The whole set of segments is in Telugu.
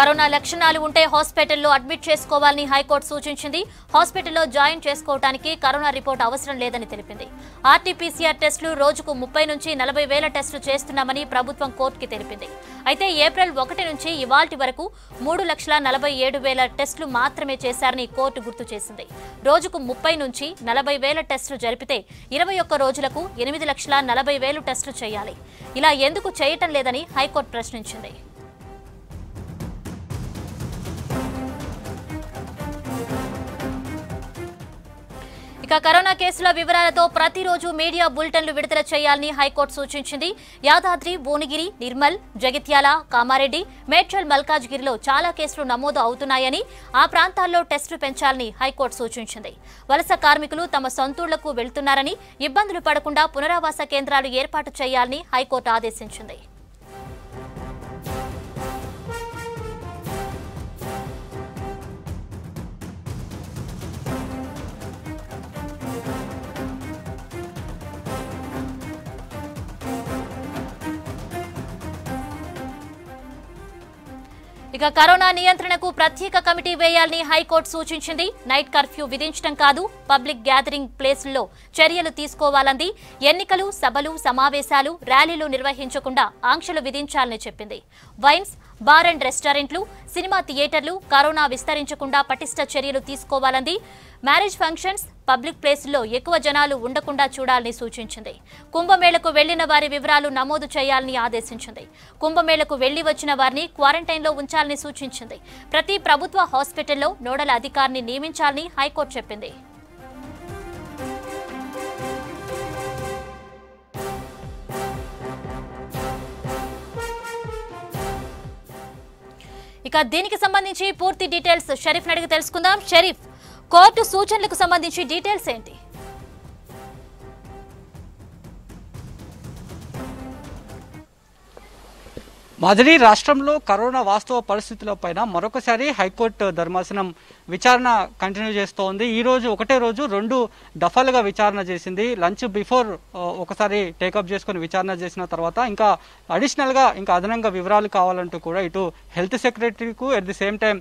కరోనా లక్షణాలు ఉంటే హాస్పిటల్లో అడ్మిట్ చేసుకోవాలని హైకోర్టు సూచించింది హాస్పిటల్లో జాయిన్ చేసుకోవడానికి కరోనా రిపోర్ట్ అవసరం లేదని తెలిపింది ఆర్టీపీసీఆర్ టెస్టులు రోజుకు ముప్పై నుంచి నలభై వేల టెస్టులు చేస్తున్నామని ప్రభుత్వం కోర్టుకి తెలిపింది అయితే ఏప్రిల్ ఒకటి నుంచి ఇవాల్టి వరకు మూడు లక్షల నలభై ఏడు వేల టెస్టులు మాత్రమే చేశారని కోర్టు గుర్తు చేసింది రోజుకు ముప్పై నుంచి నలభై వేల టెస్టులు జరిపితే ఇరవై ఒక్క రోజులకు ఎనిమిది లక్షల నలభై వేలు టెస్టులు చేయాలి ఇలా ఎందుకు చేయటం లేదని హైకోర్టు ప్రశ్నించింది ఇక కరోనా కేసుల వివరాలతో ప్రతిరోజు మీడియా బులెటిన్లు విడుదల చేయాలని హైకోర్టు సూచించింది యాదాద్రి భువనగిరి నిర్మల్ జగిత్యాల కామారెడ్డి మేడ్చల్ మల్కాజ్గిరిలో చాలా కేసులు నమోదు అవుతున్నాయని ఆ ప్రాంతాల్లో టెస్టులు పెంచాలని హైకోర్టు సూచించింది వలస కార్మికులు తమ సొంతూళ్లకు వెళ్తున్నారని ఇబ్బందులు పడకుండా పునరావాస కేంద్రాలు ఏర్పాటు చేయాలని హైకోర్టు ఆదేశించింది ఇక కరోనా నియంత్రణకు ప్రత్యేక కమిటీ వేయాలని హైకోర్టు సూచించింది నైట్ కర్ఫ్యూ విధించడం కాదు పబ్లిక్ గ్యాదరింగ్ ప్లేసుల్లో చర్యలు తీసుకోవాలంది ఎన్నికలు సభలు సమావేశాలు ర్యాలీలు నిర్వహించకుండా ఆంక్షలు విధించాలని చెప్పింది వైన్స్ బార్ అండ్ రెస్టారెంట్లు సినిమా థియేటర్లు కరోనా విస్తరించకుండా పటిష్ట చర్యలు తీసుకోవాలంది మ్యారేజ్ ఫంక్షన్స్ పబ్లిక్ ప్లేసుల్లో ఎక్కువ జనాలు ఉండకుండా చూడాలని సూచించింది కుంభమేళకు వెళ్లిన వారి వివరాలు నమోదు చేయాలని ఆదేశించింది కుంభమేళకు వెళ్లి వచ్చిన వారిని క్వారంటైన్లో ఉంచాలని సూచించింది ప్రతి ప్రభుత్వ హాస్పిటల్లో నోడల్ అధికారిని నియమించాలని హైకోర్టు చెప్పింది ఇక దీనికి సంబంధించి పూర్తి డీటెయిల్స్ షరీఫ్ అడిగి తెలుసుకుందాం షరీఫ్ కోర్టు సూచనలకు సంబంధించి డీటెయిల్స్ ఏంటి మదిలీ రాష్ట్రంలో కరోనా వాస్తవ పైన మరొకసారి హైకోర్టు ధర్మాసనం విచారణ కంటిన్యూ చేస్తోంది ఈ రోజు ఒకటే రోజు రెండు దఫాలుగా విచారణ చేసింది లంచ్ బిఫోర్ ఒకసారి టేకప్ చేసుకుని విచారణ చేసిన తర్వాత ఇంకా అడిషనల్గా ఇంకా అదనంగా వివరాలు కావాలంటూ కూడా ఇటు హెల్త్ సెక్రటరీకు at the same time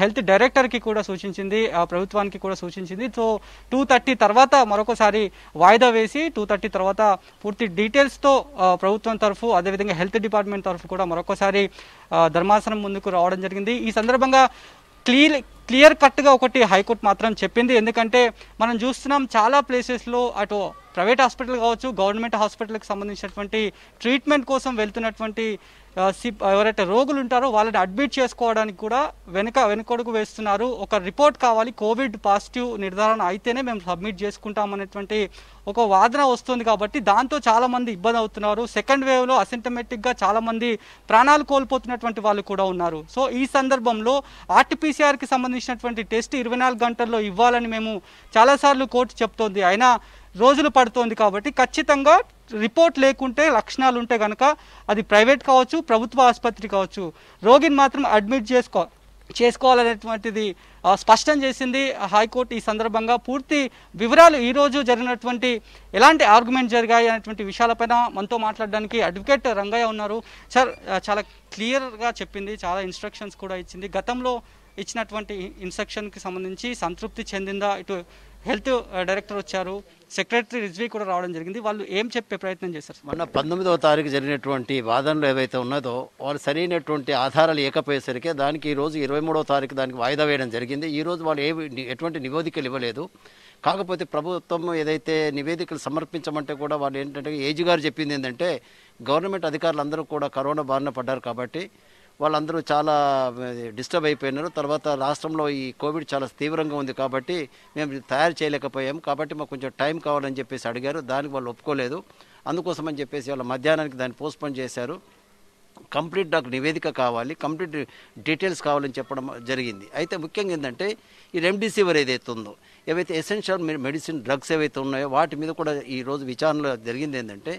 health డైరెక్టర్కి కూడా సూచించింది ప్రభుత్వానికి కూడా సూచించింది సో టూ థర్టీ తర్వాత మరొకసారి వాయిదా వేసి టూ థర్టీ తర్వాత పూర్తి డీటెయిల్స్తో ప్రభుత్వం తరఫు అదేవిధంగా హెల్త్ డిపార్ట్మెంట్ తరఫు కూడా మరొకసారి ధర్మాసనం ముందుకు రావడం జరిగింది ఈ సందర్భంగా క్లియర్ క్లియర్ కట్గా ఒకటి హైకోర్టు మాత్రం చెప్పింది ఎందుకంటే మనం చూస్తున్నాం చాలా ప్లేసెస్లో అటు ప్రైవేట్ హాస్పిటల్ కావచ్చు గవర్నమెంట్ హాస్పిటల్కి సంబంధించినటువంటి ట్రీట్మెంట్ కోసం వెళ్తున్నటువంటి ఎవరైతే రోగులు ఉంటారో వాళ్ళని అడ్మిట్ చేసుకోవడానికి కూడా వెనుక వెనుకొడుకు వేస్తున్నారు ఒక రిపోర్ట్ కావాలి కోవిడ్ పాజిటివ్ నిర్ధారణ అయితేనే మేము సబ్మిట్ చేసుకుంటామనేటువంటి ఒక వాదన వస్తుంది కాబట్టి దాంతో చాలామంది ఇబ్బంది అవుతున్నారు సెకండ్ వేవ్లో అసింటమెటిక్గా చాలామంది ప్రాణాలు కోల్పోతున్నటువంటి వాళ్ళు కూడా ఉన్నారు సో ఈ సందర్భంలో ఆర్టీపీసీఆర్కి సంబంధించినటువంటి టెస్ట్ ఇరవై నాలుగు గంటల్లో ఇవ్వాలని మేము చాలాసార్లు కోర్టు చెప్తోంది అయినా రోజులు పడుతోంది కాబట్టి ఖచ్చితంగా రిపోర్ట్ లేకుంటే లక్షణాలు ఉంటే కనుక అది ప్రైవేట్ కావచ్చు ప్రభుత్వ ఆసుపత్రి కావచ్చు రోగిని మాత్రం అడ్మిట్ చేసుకో చేసుకోవాలనేటువంటిది స్పష్టం చేసింది హైకోర్టు ఈ సందర్భంగా పూర్తి వివరాలు ఈరోజు జరిగినటువంటి ఎలాంటి ఆర్గ్యుమెంట్ జరిగాయి అనేటువంటి విషయాలపైన మనతో మాట్లాడడానికి అడ్వకేట్ రంగయ్య ఉన్నారు సార్ చాలా క్లియర్గా చెప్పింది చాలా ఇన్స్ట్రక్షన్స్ కూడా ఇచ్చింది గతంలో ఇచ్చినటువంటి ఇన్స్ట్రక్షన్కి సంబంధించి సంతృప్తి చెందిందా ఇటు హెల్త్ డైరెక్టర్ వచ్చారు సెక్రటరీ రిజ్వీ కూడా రావడం జరిగింది వాళ్ళు ఏం చెప్పే ప్రయత్నం చేశారు మొన్న పంతొమ్మిదవ తారీఖు జరిగినటువంటి వాదనలు ఏవైతే ఉన్నదో వాళ్ళు సరైనటువంటి ఆధారాలు లేకపోయేసరికి దానికి ఈరోజు ఇరవై మూడవ తారీఖు దానికి వాయిదా వేయడం జరిగింది ఈరోజు వాళ్ళు ఏ ఎటువంటి నివేదికలు ఇవ్వలేదు కాకపోతే ప్రభుత్వం ఏదైతే నివేదికలు సమర్పించమంటే కూడా వాళ్ళు ఏంటంటే ఏజీ గారు చెప్పింది ఏంటంటే గవర్నమెంట్ అధికారులందరూ కూడా కరోనా బారిన పడ్డారు కాబట్టి వాళ్ళందరూ చాలా డిస్టర్బ్ అయిపోయినారు తర్వాత రాష్ట్రంలో ఈ కోవిడ్ చాలా తీవ్రంగా ఉంది కాబట్టి మేము తయారు చేయలేకపోయాము కాబట్టి మాకు కొంచెం టైం కావాలని చెప్పేసి అడిగారు దానికి వాళ్ళు ఒప్పుకోలేదు అందుకోసమని చెప్పేసి వాళ్ళ మధ్యాహ్నానికి దాన్ని పోస్ట్పోన్ చేశారు కంప్లీట్ నాకు నివేదిక కావాలి కంప్లీట్ డీటెయిల్స్ కావాలని చెప్పడం జరిగింది అయితే ముఖ్యంగా ఏంటంటే ఈ రెమ్డిసివర్ ఏదైతే ఉందో ఏవైతే ఎసెన్షియల్ మెడిసిన్ డ్రగ్స్ ఏవైతే ఉన్నాయో వాటి మీద కూడా ఈరోజు విచారణలో జరిగింది ఏంటంటే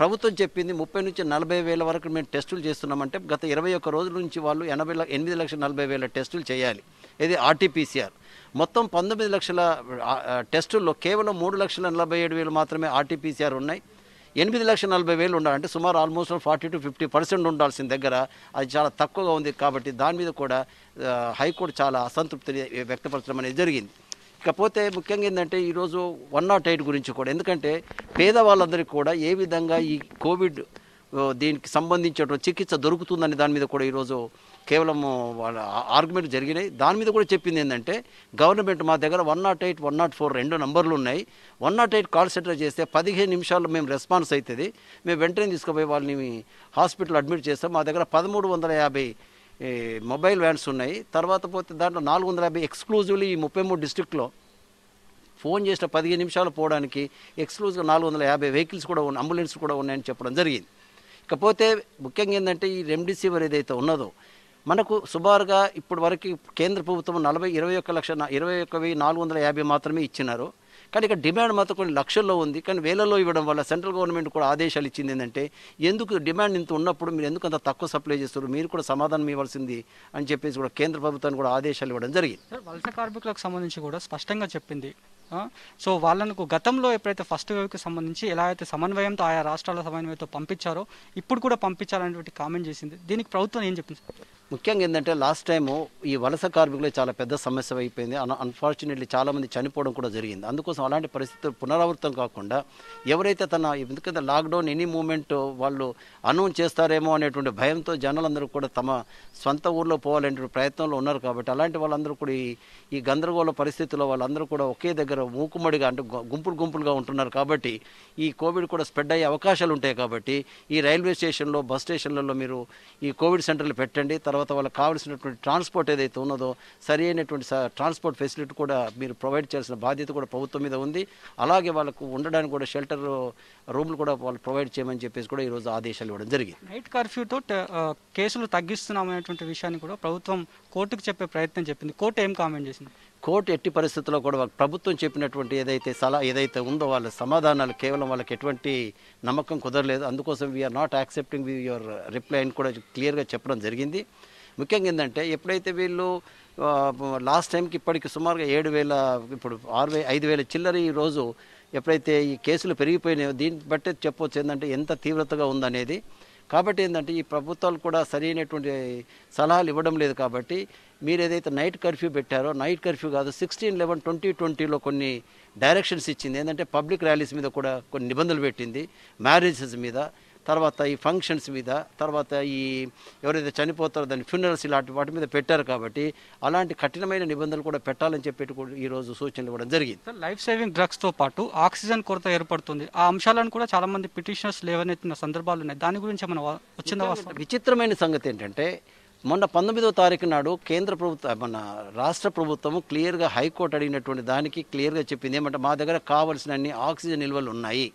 ప్రభుత్వం చెప్పింది ముప్పై నుంచి నలభై వేల వరకు మేము టెస్టులు చేస్తున్నామంటే గత ఇరవై ఒక్క రోజుల నుంచి వాళ్ళు ఎనభై ఎనిమిది లక్షల నలభై వేల టెస్టులు చేయాలి ఇది ఆర్టీపీసీఆర్ మొత్తం పంతొమ్మిది లక్షల టెస్టుల్లో కేవలం మూడు లక్షల నలభై ఏడు వేలు మాత్రమే ఆర్టీపీసీఆర్ ఉన్నాయి ఎనిమిది లక్షల నలభై వేలు ఉండాలి అంటే సుమారు almost forty to fifty percent ఉండాల్సిన దగ్గర అది చాలా తక్కువగా ఉంది కాబట్టి దాని మీద కూడా హైకోర్టు చాలా అసంతృప్తి వ్యక్తపరచడం అనేది జరిగింది ఇకపోతే ముఖ్యంగా ఏంటంటే ఈరోజు వన్ నాట్ ఎయిట్ గురించి కూడా ఎందుకంటే పేదవాళ్ళందరికీ కూడా ఏ విధంగా ఈ కోవిడ్ దీనికి సంబంధించిన చికిత్స దొరుకుతుందని దాని మీద కూడా ఈరోజు కేవలం వాళ్ళ ఆర్గ్యుమెంట్ జరిగినాయి దాని మీద కూడా చెప్పింది ఏంటంటే గవర్నమెంట్ మా దగ్గర one not eight one not four రెండు నంబర్లు ఉన్నాయి one not eight call center చేస్తే పదిహేను నిమిషాల్లో మేము రెస్పాన్స్ అవుతుంది మేము వెంటనే తీసుకుపోయి వాళ్ళని హాస్పిటల్ అడ్మిట్ చేస్తాం మా దగ్గర పదమూడు వందల యాభై మొబైల్ వ్యాన్స్ ఉన్నాయి తర్వాత పోతే దాంట్లో నాలుగు వందల యాభై ఎక్స్క్లూజివ్లీ ఈ ముప్పై మూడు డిస్టిక్లో ఫోన్ చేసిన పదిహేను నిమిషాలు పోవడానికి ఎక్స్క్లూజివ్గా నాలుగు వందల యాభై వెహికల్స్ కూడా ఉన్నాయి అంబులెన్స్ కూడా ఉన్నాయని చెప్పడం జరిగింది ఇకపోతే ముఖ్యంగా ఏంటంటే ఈ రెమ్డెసివిర్ ఏదైతే ఉన్నదో మనకు సుమారుగా ఇప్పటి వరకు కేంద్ర ప్రభుత్వం నలభై ఇరవై ఒక్క లక్ష ఇరవై ఒక్క వెయ్యి నాలుగు వందల యాభై మాత్రమే ఇచ్చినారు కానీ ఇక్కడ డిమాండ్ మాత్రం కొన్ని లక్షల్లో ఉంది కానీ వేలలో ఇవ్వడం వల్ల సెంట్రల్ గవర్నమెంట్ కూడా ఆదేశాలు ఇచ్చింది ఏంటంటే ఎందుకు డిమాండ్ ఇంత ఉన్నప్పుడు మీరు ఎందుకు అంత తక్కువ సప్లై చేస్తారు మీరు కూడా సమాధానం ఇవ్వాల్సింది అని చెప్పేసి కూడా కేంద్ర ప్రభుత్వాన్ని కూడా ఆదేశాలు ఇవ్వడం జరిగింది వలస కార్మికులకు సంబంధించి కూడా స్పష్టంగా చెప్పింది సో వాళ్ళను గతంలో ఎప్పుడైతే ఫస్ట్ వేవ్కి సంబంధించి ఎలా అయితే సమన్వయంతో ఆయా రాష్ట్రాల సమన్వయంతో పంపించారో ఇప్పుడు కూడా పంపించాలనేటువంటి కామెంట్ చేసింది దీనికి ప్రభుత్వం ఏం చెప్పింది ముఖ్యంగా ఏంటంటే లాస్ట్ టైము ఈ వలస కార్మికులు చాలా పెద్ద సమస్య అయిపోయింది అన్ఫార్చునేట్లీ చాలామంది చనిపోవడం కూడా జరిగింది అందుకోసం అలాంటి పరిస్థితులు పునరావృతం కాకుండా ఎవరైతే తన ఎందుకంటే లాక్డౌన్ ఎనీ మూమెంట్ వాళ్ళు అనౌన్ చేస్తారేమో అనేటువంటి భయంతో జనాలందరూ కూడా తమ సొంత ఊర్లో పోవాలనే ప్రయత్నంలో ఉన్నారు కాబట్టి అలాంటి వాళ్ళందరూ కూడా ఈ గందరగోళ పరిస్థితుల్లో వాళ్ళందరూ కూడా ఒకే దగ్గర మూకుమ్మడిగా అంటే గుంపులు గుంపులుగా ఉంటున్నారు కాబట్టి ఈ కోవిడ్ కూడా స్ప్రెడ్ అయ్యే అవకాశాలు ఉంటాయి కాబట్టి ఈ రైల్వే స్టేషన్లో బస్ స్టేషన్లలో మీరు ఈ కోవిడ్ సెంటర్లు పెట్టండి తర్వాత వాళ్ళకి కావాల్సినటువంటి ట్రాన్స్పోర్ట్ ఏదైతే ఉన్నదో సరి అయినటువంటి ట్రాన్స్పోర్ట్ ఫెసిలిటీ కూడా మీరు ప్రొవైడ్ చేయాల్సిన బాధ్యత కూడా ప్రభుత్వం మీద ఉంది అలాగే వాళ్ళకు ఉండడానికి కూడా షెల్టర్ రూమ్లు కూడా వాళ్ళు ప్రొవైడ్ చేయమని చెప్పేసి కూడా ఈరోజు ఆదేశాలు ఇవ్వడం జరిగింది నైట్ కర్ఫ్యూతో కేసులు తగ్గిస్తున్నామనేటువంటి విషయాన్ని కూడా ప్రభుత్వం కోర్టుకు చెప్పే ప్రయత్నం చెప్పింది కోర్టు ఏం కామెంట్ చేసింది కోర్టు ఎట్టి పరిస్థితుల్లో కూడా ప్రభుత్వం చెప్పినటువంటి ఏదైతే సలహా ఏదైతే ఉందో వాళ్ళ సమాధానాలు కేవలం వాళ్ళకి ఎటువంటి నమ్మకం కుదరలేదు అందుకోసం we're not accepting your reply అని కూడా క్లియర్గా చెప్పడం జరిగింది ముఖ్యంగా ఏంటంటే ఎప్పుడైతే వీళ్ళు లాస్ట్ టైంకి ఇప్పటికి సుమారుగా ఏడు వేల ఇప్పుడు ఆరు వే ఐదు వేల చిల్లర ఈరోజు ఎప్పుడైతే ఈ కేసులు పెరిగిపోయినాయో దీన్ని బట్టే చెప్పవచ్చు ఏంటంటే ఎంత తీవ్రతగా ఉందనేది కాబట్టి ఏంటంటే ఈ ప్రభుత్వాలు కూడా సరైనటువంటి సలహాలు ఇవ్వడం లేదు కాబట్టి మీరు ఏదైతే నైట్ కర్ఫ్యూ పెట్టారో నైట్ కర్ఫ్యూ కాదు సిక్స్టీన్ లెవెన్ ట్వంటీ ట్వంటీలో కొన్ని డైరెక్షన్స్ ఇచ్చింది ఏంటంటే పబ్లిక్ ర్యాలీస్ మీద కూడా కొన్ని నిబంధనలు పెట్టింది మ్యారేజెస్ మీద తర్వాత ఈ ఫంక్షన్స్ మీద తర్వాత ఈ ఎవరైతే చనిపోతారో దాని ఫ్యూనరల్స్ ఇలాంటి వాటి మీద పెట్టారు కాబట్టి అలాంటి కఠినమైన నిబంధనలు కూడా పెట్టాలని చెప్పి ఈరోజు సూచనలు ఇవ్వడం జరిగింది లైఫ్ సేవింగ్ డ్రగ్స్తో పాటు ఆక్సిజన్ కొరత ఏర్పడుతుంది ఆ అంశాలను కూడా చాలా మంది పిటిషనర్స్ లేవనెత్తిన సందర్భాలు ఉన్నాయి దాని గురించి మనం వచ్చిన విచిత్రమైన సంగతి ఏంటంటే మొన్న పంతొమ్మిదో తారీఖు నాడు కేంద్ర ప్రభుత్వం మన రాష్ట్ర ప్రభుత్వం క్లియర్గా హైకోర్టు అడిగినటువంటి దానికి క్లియర్గా చెప్పింది ఏమంటే మా దగ్గర కావలసినన్ని ఆక్సిజన్ నిల్వలు ఉన్నాయి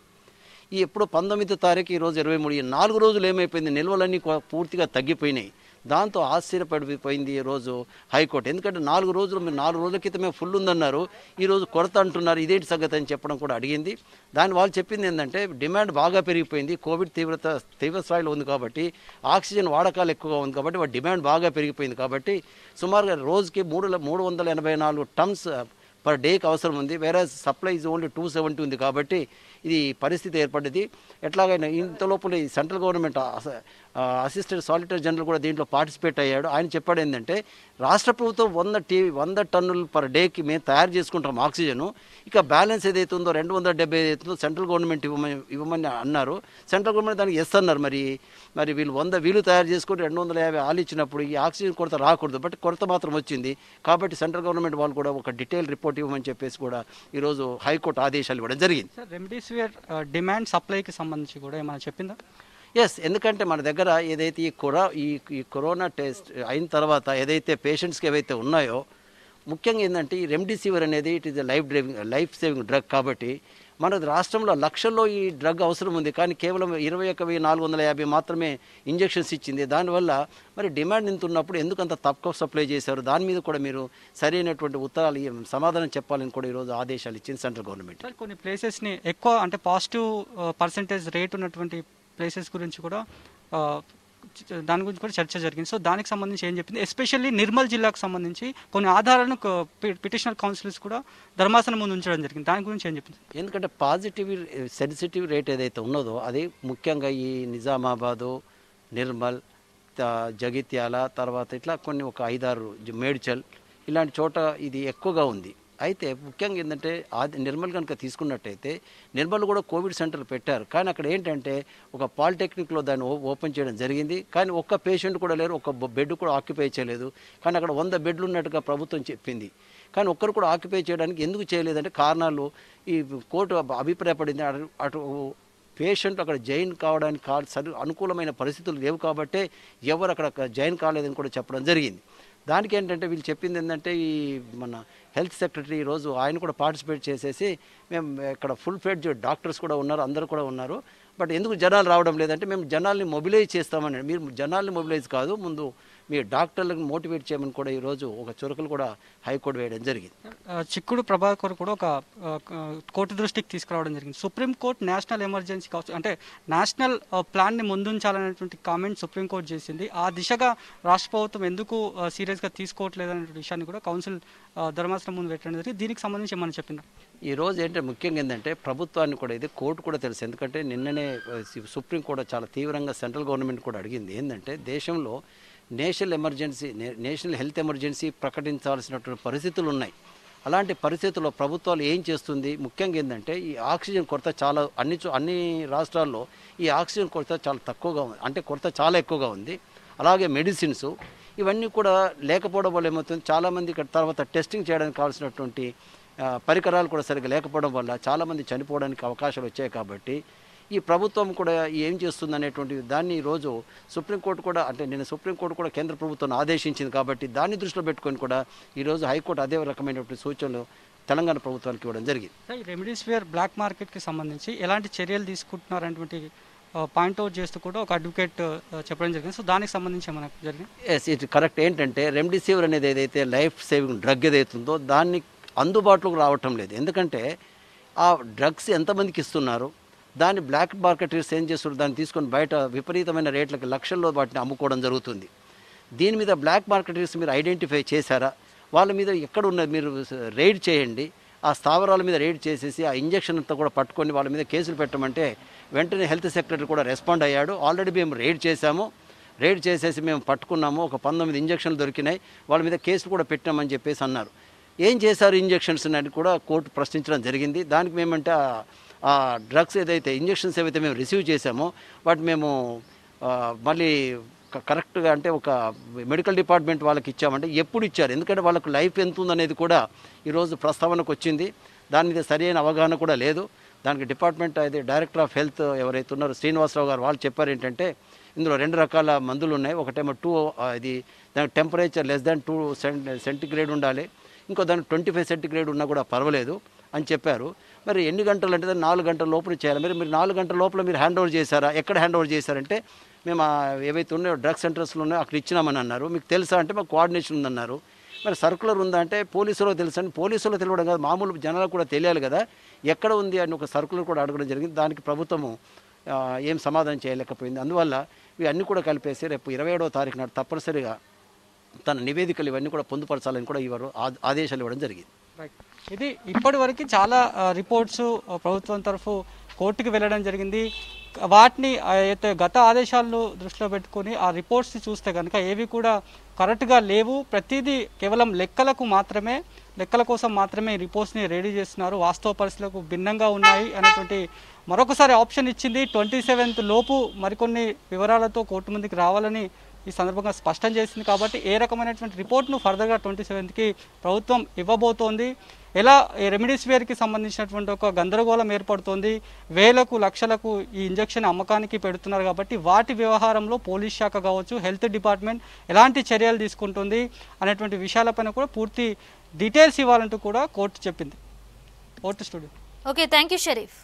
ఈ ఎప్పుడు పంతొమ్మిదో తారీఖు ఈరోజు ఇరవై మూడు ఈ నాలుగు రోజులు ఏమైపోయింది నిల్వలన్నీ పూర్తిగా తగ్గిపోయినాయి దాంతో ఆశ్చర్యపడిపోయింది ఈరోజు హైకోర్టు ఎందుకంటే నాలుగు రోజులు మీరు నాలుగు రోజుల క్రితమే ఫుల్ ఉందన్నారు ఈరోజు కొరత అంటున్నారు ఇదేంటి సంగతి అని చెప్పడం కూడా అడిగింది దాని వాళ్ళు చెప్పింది ఏంటంటే డిమాండ్ బాగా పెరిగిపోయింది కోవిడ్ తీవ్రత తీవ్ర స్థాయిలో ఉంది కాబట్టి ఆక్సిజన్ వాడకాలు ఎక్కువగా ఉంది కాబట్టి వాటి డిమాండ్ బాగా పెరిగిపోయింది కాబట్టి సుమారుగా రోజుకి మూడు మూడు వందల ఎనభై నాలుగు టన్స్ పర్ డేకి అవసరం ఉంది వేరే supply is only two seventy ఉంది కాబట్టి ఇది పరిస్థితి ఏర్పడ్డది ఎట్లాగైనా ఇంతలోపల ఈ central government assistant solicitor general కూడా దీంట్లో పార్టిసిపేట్ అయ్యాడు ఆయన చెప్పాడు ఏంటంటే రాష్ట్ర ప్రభుత్వం వంద టీ వంద టన్నులు పర్ డేకి మేము తయారు చేసుకుంటాం ఆక్సిజన్ ఇక బ్యాలెన్స్ ఏదైతే ఉందో రెండు వందల డెబ్బై ఏదైతుందో సెంట్రల్ గవర్నమెంట్ ఇవ్వమని ఇవ్వమని అన్నారు సెంట్రల్ గవర్నమెంట్ దానికి ఎస్ అన్నారు మరి మరి వీళ్ళు వంద వీలు తయారు చేసుకుని రెండు వందల యాభై ఆలు ఇచ్చినప్పుడు ఈ ఆక్సిజన్ కొరత రాకూడదు బట్ కొరత మాత్రం వచ్చింది కాబట్టి సెంట్రల్ గవర్నమెంట్ వాళ్ళు కూడా ఒక డీటెయిల్ రిపోర్ట్ ఇవ్వమని చెప్పేసి కూడా ఈరోజు హైకోర్టు ఆదేశాలు ఇవ్వడం జరిగింది సార్ రెమెడీస్ డిమాండ్ సప్లైకి సంబంధించి కూడా ఏమైనా చెప్పిందా ఎస్ ఎందుకంటే మన దగ్గర ఏదైతే ఈ కొరో ఈ ఈ కరోనా టెస్ట్ అయిన తర్వాత ఏదైతే పేషెంట్స్కి ఏవైతే ఉన్నాయో ముఖ్యంగా ఏంటంటే ఈ రెమ్డెసివిర్ అనేది it is life driving life saving drug కాబట్టి మన రాష్ట్రంలో లక్షల్లో ఈ డ్రగ్ అవసరం ఉంది కానీ కేవలం ఇరవై ఒక వెయ్యి నాలుగు వందల యాభై మాత్రమే ఇంజెక్షన్స్ ఇచ్చింది దానివల్ల మరి డిమాండ్ ఇంత ఉన్నప్పుడు ఎందుకు అంత తక్కువ సప్లై చేశారు దాని మీద కూడా మీరు సరైనటువంటి ఉత్తరాలు సమాధానం చెప్పాలని కూడా ఈరోజు ఆదేశాలు ఇచ్చింది సెంట్రల్ గవర్నమెంట్ కొన్ని ప్లేసెస్ని ఎక్కువ అంటే పాజిటివ్ పర్సంటేజ్ రేట్ ఉన్నటువంటి ప్లేసెస్ గురించి కూడా దాని గురించి కూడా చర్చ జరిగింది సో దానికి సంబంధించి ఏం చెప్పింది ఎస్పెషల్లీ నిర్మల్ జిల్లాకు సంబంధించి కొన్ని ఆధారాలను పిటిషనల్ కౌన్సిల్స్ కూడా ధర్మాసనం ముందు ఉంచడం జరిగింది దాని గురించి ఏం చెప్పింది ఎందుకంటే పాజిటివ్ సెన్సిటివ్ రేట్ ఏదైతే ఉన్నదో అది ముఖ్యంగా ఈ నిజామాబాదు నిర్మల్ జగిత్యాల తర్వాత ఇట్లా కొన్ని ఒక ఐదారు మేడ్చల్ ఇలాంటి చోట ఇది ఎక్కువగా ఉంది అయితే ముఖ్యంగా ఏంటంటే ఆది నిర్మల్ కనుక తీసుకున్నట్టయితే నిర్మల్ కూడా కోవిడ్ సెంటర్ పెట్టారు కానీ అక్కడ ఏంటంటే ఒక పాలిటెక్నిక్లో దాన్ని ఓపెన్ చేయడం జరిగింది కానీ ఒక్క పేషెంట్ కూడా లేరు ఒక బెడ్ కూడా ఆక్యుపై చేయలేదు కానీ అక్కడ వంద బెడ్లు ఉన్నట్టుగా ప్రభుత్వం చెప్పింది కానీ ఒక్కరు కూడా ఆక్యుపై చేయడానికి ఎందుకు చేయలేదంటే కారణాలు ఈ కోర్టు అభిప్రాయపడింది అటు పేషెంట్ అక్కడ జాయిన్ కావడానికి అనుకూలమైన పరిస్థితులు లేవు కాబట్టే ఎవరు అక్కడ జాయిన్ కాలేదని కూడా చెప్పడం జరిగింది దానికి ఏంటంటే వీళ్ళు చెప్పింది ఏంటంటే ఈ మన హెల్త్ సెక్రటరీ ఈరోజు ఆయన కూడా పార్టిసిపేట్ చేసేసి మేము ఇక్కడ ఫుల్ ఫెడ్ డాక్టర్స్ కూడా ఉన్నారు అందరు కూడా ఉన్నారు బట్ ఎందుకు జనాలు రావడం లేదంటే మేము జనాల్ని మొబిలైజ్ చేస్తామని మీరు జనాల్ని మొబిలైజ్ కాదు ముందు మీ డాక్టర్లకు మోటివేట్ చేయమని కూడా ఈరోజు ఒక చురుకులు కూడా హైకోర్టు వేయడం జరిగింది చిక్కుడు ప్రభాకర్ కూడా ఒక కోర్టు దృష్టికి తీసుకురావడం జరిగింది సుప్రీంకోర్టు నేషనల్ ఎమర్జెన్సీ కావచ్చు అంటే నేషనల్ ప్లాన్ని ముందుంచాలనేటువంటి కామెంట్ సుప్రీంకోర్టు చేసింది ఆ దిశగా రాష్ట్ర ప్రభుత్వం ఎందుకు సీరియస్గా తీసుకోవట్లేదు అనేటువంటి విషయాన్ని కూడా కౌన్సిల్ ధర్మాసనం ముందు పెట్టడం జరిగింది దీనికి సంబంధించి ఏమని చెప్పింది ఈ రోజు ఏంటంటే ముఖ్యంగా ఏంటంటే ప్రభుత్వాన్ని కూడా ఇది కోర్టు కూడా తెలుసు ఎందుకంటే నిన్ననే సుప్రీం కూడా చాలా తీవ్రంగా సెంట్రల్ గవర్నమెంట్ కూడా అడిగింది ఏంటంటే దేశంలో national emergency national health emergency ప్రకటించాల్సినటువంటి పరిస్థితులు ఉన్నాయి అలాంటి పరిస్థితుల్లో ప్రభుత్వాలు ఏం చేస్తుంది ముఖ్యంగా ఏంటంటే ఈ ఆక్సిజన్ కొరత చాలా అన్ని అన్ని రాష్ట్రాల్లో ఈ ఆక్సిజన్ కొరత చాలా తక్కువగా ఉంది అంటే కొరత చాలా ఎక్కువగా ఉంది అలాగే మెడిసిన్స్ ఇవన్నీ కూడా లేకపోవడం వల్ల ఏమవుతుంది చాలామంది ఇక్కడ తర్వాత టెస్టింగ్ చేయడానికి కావాల్సినటువంటి పరికరాలు కూడా సరిగ్గా లేకపోవడం వల్ల చాలామంది చనిపోవడానికి అవకాశాలు వచ్చాయి కాబట్టి ఈ ప్రభుత్వం కూడా ఏం చేస్తుంది అనేటువంటి దాన్ని ఈరోజు సుప్రీంకోర్టు కూడా అంటే నేను సుప్రీంకోర్టు కూడా కేంద్ర ప్రభుత్వం ఆదేశించింది కాబట్టి దాన్ని దృష్టిలో పెట్టుకొని కూడా ఈరోజు హైకోర్టు అదే రకమైనటువంటి సూచనలు తెలంగాణ ప్రభుత్వానికి ఇవ్వడం జరిగింది రెమెడీస్ బ్లాక్ మార్కెట్కి సంబంధించి ఎలాంటి చర్యలు పాయింట్ పాయింట్అవుట్ చేస్తూ కూడా ఒక అడ్వకేట్ చెప్పడం జరిగింది సో దానికి సంబంధించి ఏమైనా జరిగింది ఎస్ ఇది కరెక్ట్ ఏంటంటే రెమ్డిసివిర్ అనేది ఏదైతే లైఫ్ సేవింగ్ డ్రగ్ ఏదైతుందో దాన్ని అందుబాటులోకి రావటం లేదు ఎందుకంటే ఆ డ్రగ్స్ ఎంతమందికి ఇస్తున్నారు దాన్ని బ్లాక్ మార్కెటర్స్ ఏం చేస్తారు దాన్ని తీసుకొని బయట విపరీతమైన రేట్లకి లక్షల్లో వాటిని అమ్ముకోవడం జరుగుతుంది దీని మీద బ్లాక్ మార్కెటర్స్ మీరు ఐడెంటిఫై చేశారా వాళ్ళ మీద ఎక్కడ ఉన్న మీరు రైడ్ చేయండి ఆ స్థావరాల మీద రైడ్ చేసేసి ఆ ఇంజక్షన్ అంతా కూడా పట్టుకొని వాళ్ళ మీద కేసులు పెట్టమంటే వెంటనే హెల్త్ సెక్రటరీ కూడా రెస్పాండ్ అయ్యాడు ఆల్రెడీ మేము రైడ్ చేశాము రైడ్ చేసేసి మేము పట్టుకున్నాము ఒక పంతొమ్మిది ఇంజక్షన్లు దొరికినాయి వాళ్ళ మీద కేసులు కూడా పెట్టామని చెప్పేసి అన్నారు ఏం చేశారు ఇంజక్షన్స్ అని కూడా కోర్టు ప్రశ్నించడం జరిగింది దానికి మేమంటే ఆ డ్రగ్స్ ఏదైతే ఇంజెక్షన్స్ ఏవైతే మేము రిసీవ్ చేసామో వాటి మేము మళ్ళీ కరెక్ట్గా అంటే ఒక మెడికల్ డిపార్ట్మెంట్ వాళ్ళకి ఇచ్చామంటే ఎప్పుడు ఇచ్చారు ఎందుకంటే వాళ్ళకు లైఫ్ ఎంత ఉందనేది కూడా ఈరోజు ప్రస్తావనకు వచ్చింది దాని మీద సరైన అవగాహన కూడా లేదు దానికి డిపార్ట్మెంట్ అయితే డైరెక్టర్ ఆఫ్ హెల్త్ ఎవరైతే ఉన్నారో శ్రీనివాసరావు గారు వాళ్ళు చెప్పారు ఏంటంటే ఇందులో రెండు రకాల మందులు ఉన్నాయి ఒకటేమో టూ ఇది దానికి temperature less than two centigrade ఉండాలి ఇంకో దానికి ట్వంటీ ఫైవ్ సెంటిగ్రేడ్ ఉన్నా కూడా పర్వాలేదు అని చెప్పారు మరి ఎన్ని గంటలు అంటే నాలుగు గంటల లోపల చేయాలి మరి మీరు నాలుగు గంటల లోపల మీరు హ్యాండ్ ఓవర్ చేశారా ఎక్కడ హ్యాండ్ ఓవర్ చేశారంటే మేము ఏవైతే ఉన్నాయో డ్రగ్ సెంటర్స్లో ఉన్నాయో అక్కడ ఇచ్చినామని అన్నారు మీకు తెలుసా అంటే మాకు కోఆర్డినేషన్ ఉందన్నారు మరి సర్కులర్ ఉందా అంటే పోలీసులో తెలుసండి పోలీసులో తెలియడం కాదు మామూలు జనాలకు కూడా తెలియాలి కదా ఎక్కడ ఉంది అని ఒక సర్కులర్ కూడా అడగడం జరిగింది దానికి ప్రభుత్వము ఏం సమాధానం చేయలేకపోయింది అందువల్ల ఇవన్నీ కూడా కలిపేసి రేపు ఇరవై ఏడవ తారీఖు నాడు తప్పనిసరిగా తన నివేదికలు ఇవన్నీ కూడా పొందుపరచాలని కూడా ఇవ్వరు ఆదేశాలు ఇవ్వడం జరిగింది రైట్ ఇది ఇప్పటి వరకు చాలా రిపోర్ట్స్ ప్రభుత్వం తరఫు కోర్టుకు వెళ్ళడం జరిగింది వాటిని అయితే గత ఆదేశాలను దృష్టిలో పెట్టుకొని ఆ రిపోర్ట్స్ని చూస్తే కనుక ఏవి కూడా కరెక్ట్గా లేవు ప్రతిదీ కేవలం లెక్కలకు మాత్రమే లెక్కల కోసం మాత్రమే రిపోర్ట్స్ని రెడీ చేస్తున్నారు వాస్తవ పరిస్థితులకు భిన్నంగా ఉన్నాయి అనేటువంటి మరొకసారి ఆప్షన్ ఇచ్చింది ట్వంటీ లోపు మరికొన్ని వివరాలతో కోర్టు ముందుకు రావాలని ఈ సందర్భంగా స్పష్టం చేసింది కాబట్టి ఏ రకమైనటువంటి రిపోర్ట్ను ఫర్దర్గా ట్వంటీ సెవెంత్కి ప్రభుత్వం ఇవ్వబోతోంది ఎలా రెమిడిసివియర్కి సంబంధించినటువంటి ఒక గందరగోళం ఏర్పడుతోంది వేలకు లక్షలకు ఈ ఇంజక్షన్ అమ్మకానికి పెడుతున్నారు కాబట్టి వాటి వ్యవహారంలో పోలీస్ శాఖ కావచ్చు హెల్త్ డిపార్ట్మెంట్ ఎలాంటి చర్యలు తీసుకుంటుంది అనేటువంటి విషయాలపైన కూడా పూర్తి డీటెయిల్స్ ఇవ్వాలంటూ కూడా కోర్టు చెప్పింది court studio okay thank you Sharif